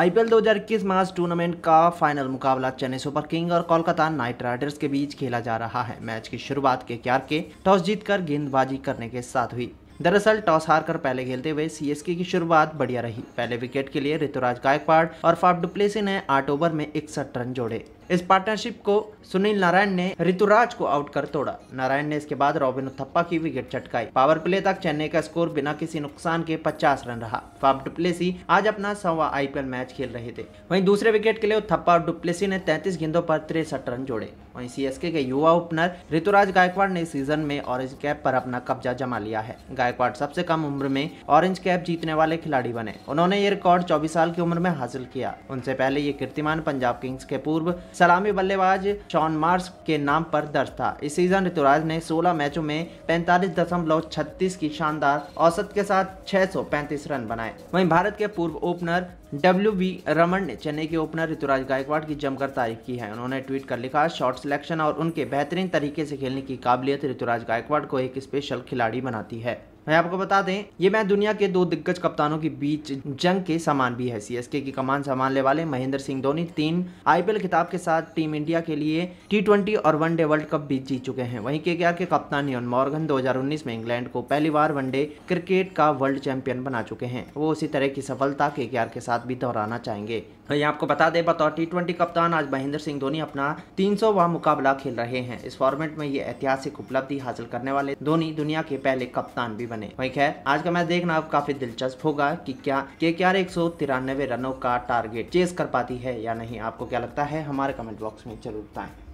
IPL 2021 मार्च tournament का final मुकाबला चेन्नई सुपर किंग और कोलकाता नाइट राइडर्स के बीच खेला जा रहा है मैच की शुरुआत के क्यार के टॉस जीतकर गेंदबाजी करने के साथ हुई दरअसल टॉस हार कर पहले खेलते हुए सीएसके की शुरुआत बढ़िया रही पहले विकेट के लिए ऋतुराज गायकवाड़ और फाफ डुप्लेसी ने आठ ओवर में इकसठ रन जोड़े इस पार्टनरशिप को सुनील नारायण ने ऋतुराज को आउट कर तोड़ा नारायण ने इसके बाद रॉबिन उथप्पा की विकेट चटकाई पावर प्ले तक चेन्नई का स्कोर बिना किसी नुकसान के 50 रन रहा फाफ डुप्लेसी आज अपना सवा आईपीएल मैच खेल रहे थे वहीं दूसरे विकेट के लिए उथप्पा और डुप्लेसी ने 33 गेंदों पर तिरसठ रन जोड़े वहीं सी के युवा ओपनर ऋतुराज गायकवाड़ ने सीजन में ऑरेंज कैप पर अपना कब्जा जमा लिया है गायकवाड़ सबसे कम उम्र में ऑरेंज कैप जीतने वाले खिलाड़ी बने उन्होंने ये रिकॉर्ड चौबीस साल की उम्र में हासिल किया उनसे पहले ये कीर्तिमान पंजाब किंग्स के पूर्व सलामी बल्लेबाज शॉन मार्स के नाम पर दर्ज था इस सीजन ऋतुराज ने 16 मैचों में पैंतालीस की शानदार औसत के साथ 635 रन बनाए वहीं भारत के पूर्व ओपनर डब्ल्यू बी रमन ने चेन्नई के ओपनर ऋतुराज गायकवाड़ की जमकर तारीफ की है उन्होंने ट्वीट कर लिखा शॉर्ट सिलेक्शन और उनके बेहतरीन तरीके से खेलने की काबिलियत ऋतुराज गायकवाड़ को एक स्पेशल खिलाड़ी बनाती है मैं आपको बता दें ये मैच दुनिया के दो दिग्गज कप्तानों के बीच जंग के समान भी है सीएसके की कमान संभालने वाले महेंद्र सिंह धोनी तीन आईपीएल खिताब के साथ टीम इंडिया के लिए टी और वनडे वर्ल्ड कप भी जीत चुके हैं वहीं के के कप्तान योन मॉर्गन 2019 में इंग्लैंड को पहली बार वनडे क्रिकेट का वर्ल्ड चैंपियन बना चुके हैं वो उसी तरह की सफलता के के साथ भी दोहराना चाहेंगे वही आपको बता दें बतौर टी कप्तान आज महेंद्र सिंह धोनी अपना तीन मुकाबला खेल रहे हैं इस फॉर्मेट में ये ऐतिहासिक उपलब्धि हासिल करने वाले धोनी दुनिया के पहले कप्तान भी बने वही खैर आज का मैच देखना अब काफी दिलचस्प होगा की क्या के के आर एक सौ तिरानवे रनों का टारगेट चेस कर पाती है या नहीं आपको क्या लगता है हमारे कमेंट बॉक्स में जरूर बताएं